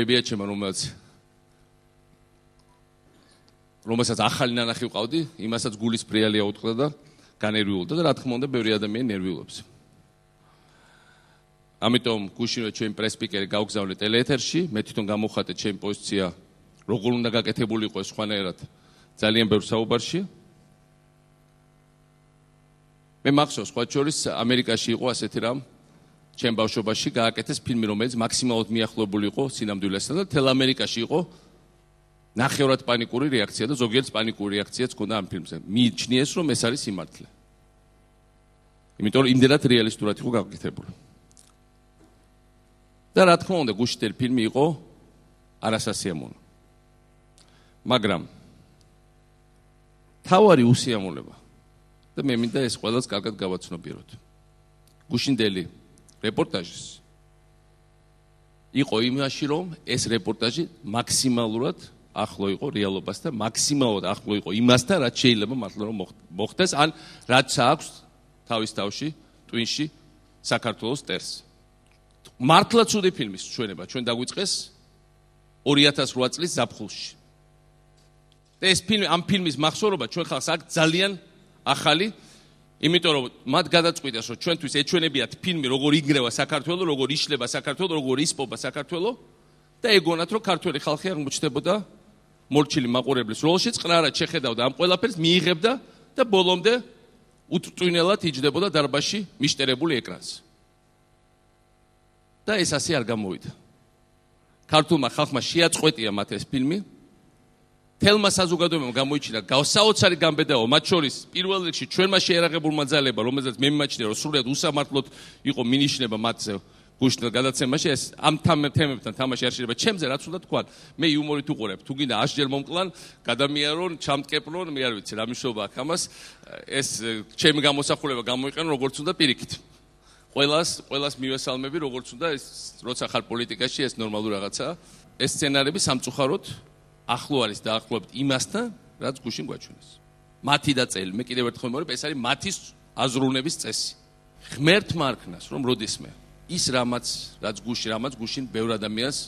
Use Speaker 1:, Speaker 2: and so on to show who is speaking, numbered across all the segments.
Speaker 1: ბებია ჩემო რომელიც რომელსაც ახალი ნანახი ვყავდი, იმასაც გულის ფრიალია უთხრა და განერვიულდა და რა თქმა უნდა ბევრი ადამიანი ნერვიულობს. ამიტომ გუშინვე ჩემ პრესპიკერი გავგზავნე ტელეეთერში, მე თვითონ გამოხატე ჩემ პოზიცია, როგორ უნდა გაკეთებულიყო სხვანაირად ძალიან ბევრ საუბარში. მე მახსოვს, ხოჩორის ამერიკაში იყო ასეთი რამ, ჩემ ბავშვობაში გააკეთეს ფილმი, რომელიც მაქსიმალურად მიახლოებული იყო სინამდვილესთან და თელ ამერიკაში იყო ნახევრად პანიკური რეაქცია და ზოგიერთ პანიკური რეაქციაც ჰქონდა ამ ფილმზე. მიიჩნიეს, რომ ეს არის სიმართლე. იმიტომ რომ იმდენად რეალისტურად იყო გაკეთებული. და რა თქმა უნდა, გუშტერ ფილმი იყო არასასიამოვნო. მაგრამ თავარი უსიამოვნება და მე მინდა ეს ყველას კარგად გავაცნობიეროთ. გუშინდელი რეპორტაჟის იყო იმაში რომ ეს რეპორტაჟი მაქსიმალურად ახლო იყო რეალობასთან მაქსიმალურად ახლო იყო იმასთან რაც შეიძლება მართლა რომ მოხდეს ან რაც აქვს თავის თავში ტვინში საქართველოს წერს მართლა ცუდი ფილმის ჩვენება ჩვენ დაგვიწყეს 2008 წლის ზაფხულში და ეს ფილმი ამ ფილმის მახსოვრობა ჩვენ ხალხს აქ ძალიან ახალი იმიტომ რომ მათ გადაწყვიტეს რომ ჩვენთვის ეჩვენებიათ ფილმი როგორ იგრევა საქართველოს, როგორ იშლება საქართველოს, როგორ ისპობა საქართველოს და ეგონათ რომ ქართველი ხალხი აღმოჩნდებოდა მორჩილი მაყურებლის როლში, წყნარად შეხედავდა ამ ყველაფერს, მიიღებდა და ბოლომდე უწვინელად იჯდებოდა დარბაში მიშტერებული ეკრანს. და ეს ასე არ გამოვიდა. ქართულმა ხალხმა შეაწყვეტია მათ ეს ფილმი თელმა საზოგადოებამ გამოიჩინა გასაოცარი გამბედაო მათ შორის პირველ რიგში ჩვენმა შეერაღებულ მოძალებამ რომელსაც მე მიმაჩნია რომ სრულად უსამართლოდ იყო მინიშნება მათზე გუშინელ გადაცემაში ეს ამ თემებთან თამაში არ შეიძლება ჩემზე რაც უნდა თქვა მე იუმორით უყურებ თუ გინდა ასჯერ მომკლან გადამიარონ ჩამტკეპლონ მე არ ვიცი რა მშობა აქვს ამას ეს ჩემი გამოსახულება გამოიყენო როგორც უნდა პირიქით ყველას ყველას მივესალმები როგორც უნდა ეს როცა ხარ პოლიტიკაში ეს ნორმალური რაღაცაა ეს სცენარები სამწუხაროდ ახლო არის დაახლოებით იმასთან, რაც გუშინ გვაჩვენეს. მათი და წელი, მე კიდევ ერთხელ მეორებ, ეს არის მათის აზრუნების წესი. ღმერთ მარკნას, რომ როდისმე ის რამაც, რაც გუში, რამაც გუშინ ბევრ ადამიანს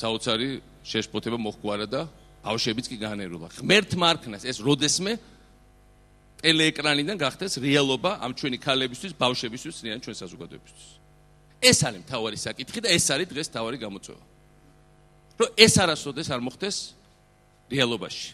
Speaker 1: საოცარი შეშფოთება მოხვარა და ბავშვებიც კი განერულა. ღმერთ მარკნას, ეს როდესმე ტელეეკრანიდან გახდეს რეალობა ამ ჩვენი ქალებისთვის, ბავშვებისთვის, ძიან ჩვენ საზოგადოებისთვის. ეს არის მთავარი საკითხი და ეს არის დღეს მთავარი გამოწვევა. რომ ეს არასოდეს არ მოხდეს რეალობაში.